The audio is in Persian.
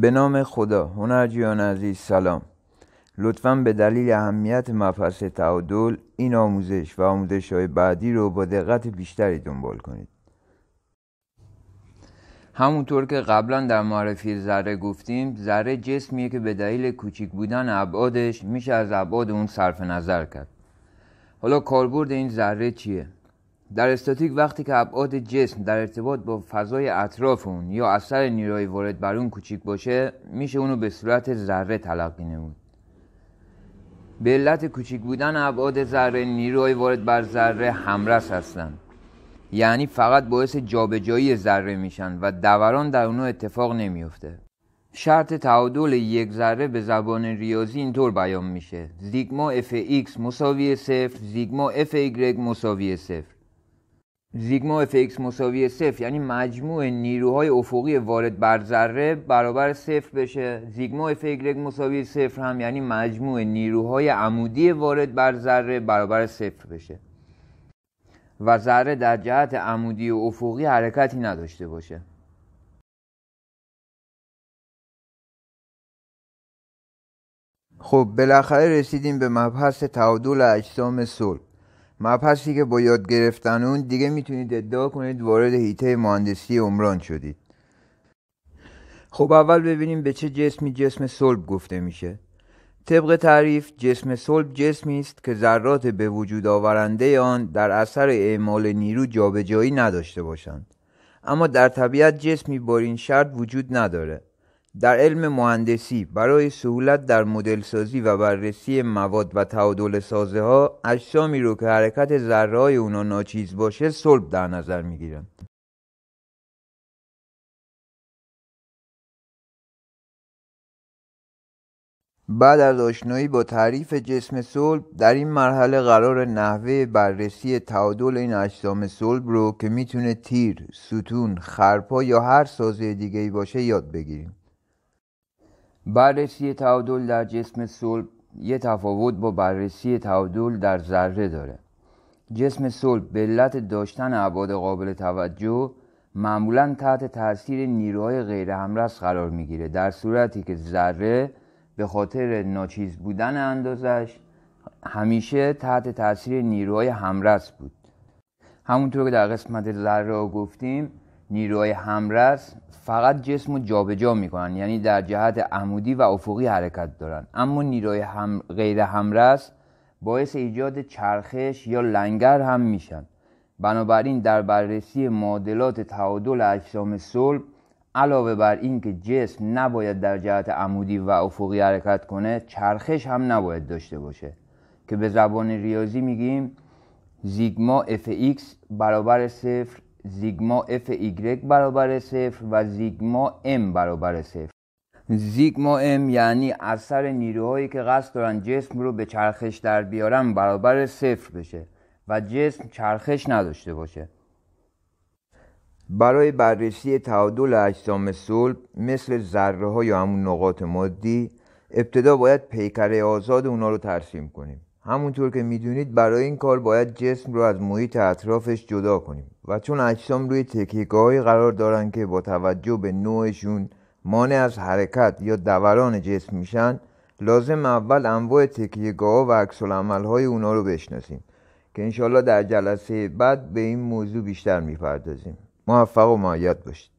به نام خدا هنرجویان عزیز سلام لطفا به دلیل اهمیت مفصل تعادل این آموزش و آموزش های بعدی رو با دقت بیشتری دنبال کنید همونطور که قبلا در معرفی ذره گفتیم ذره جسمیه که به دلیل کوچیک بودن ابعادش میشه از ابعاد اون صرف نظر کرد حالا کاربرد این ذره چیه در استاتیک وقتی که ابعاد جسم در ارتباط با فضای اطراف اون یا اثر نیروی وارد بر اون کوچیک باشه میشه اونو به صورت ذره تلقی نمود به علت کوچیک بودن ابعاد ذره نیروی وارد بر ذره همرس هستند یعنی فقط باعث جابجایی ذره میشن و دوران در اونو اتفاق نمیفته شرط تعادل یک ذره به زبان ریاضی اینطور بیان میشه زیگما اف ایکس مساوی صفر زیگما اف ایگرگ مساوی صفر زیگما ایکس مساوی صفر یعنی مجموع نیروهای افقی وارد بر ذره برابر صفر بشه زیگما fy مساوی صفر هم یعنی مجموع نیروهای عمودی وارد بر ذره برابر صفر بشه و ذره در جهت عمودی و افقی حرکتی نداشته باشه خب بالاخره رسیدیم به مبحث تعادل اجسام صلب مبحثی که با یاد گرفتن اون دیگه میتونید ادعا کنید وارد هیته مهندسی عمران شدید خب اول ببینیم به چه جسمی جسم صلب گفته میشه طبق تعریف جسم صلب جسمی است که ذرات به وجود آورنده آن در اثر اعمال نیرو جابجایی نداشته باشند اما در طبیعت جسمی با این شرط وجود نداره در علم مهندسی برای سهولت در مدل سازی و بررسی مواد و تعادل سازه ها اجسامی رو که حرکت ذره های اونا ناچیز باشه صلب در نظر می بعد از آشنایی با تعریف جسم صلب در این مرحله قرار نحوه بررسی تعادل این اجسام صلب رو که میتونه تیر، ستون، خرپا یا هر سازه دیگه باشه یاد بگیریم. بررسی تعادل در جسم صلب یه تفاوت با بررسی تعادل در ذره داره جسم صلب به علت داشتن ابعاد قابل توجه معمولا تحت تاثیر نیروهای غیر همرس قرار میگیره در صورتی که ذره به خاطر ناچیز بودن اندازش همیشه تحت تاثیر نیروهای همرس بود همونطور که در قسمت ذره گفتیم نیروهای همرس فقط جسم رو جابجا میکنن یعنی در جهت عمودی و افقی حرکت دارن اما نیروهای هم... غیر همرس باعث ایجاد چرخش یا لنگر هم میشن بنابراین در بررسی معادلات تعادل اجسام صلب علاوه بر اینکه جسم نباید در جهت عمودی و افقی حرکت کنه چرخش هم نباید داشته باشه که به زبان ریاضی میگیم زیگما اف ایکس برابر صفر زیگما اف ایگرگ برابر صفر و زیگما ام برابر صفر زیگما ام یعنی اثر نیروهایی که قصد دارن جسم رو به چرخش در بیارن برابر صفر بشه و جسم چرخش نداشته باشه برای بررسی تعادل اجسام صلب مثل ذره ها یا همون نقاط مادی ابتدا باید پیکره آزاد اونا رو ترسیم کنیم همونطور که میدونید برای این کار باید جسم رو از محیط اطرافش جدا کنیم و چون اجسام روی تکیگاهی قرار دارن که با توجه به نوعشون مانع از حرکت یا دوران جسم میشن لازم اول انواع تکیهگاه و عکس های اونا رو بشناسیم که انشالله در جلسه بعد به این موضوع بیشتر میپردازیم موفق و معید باشید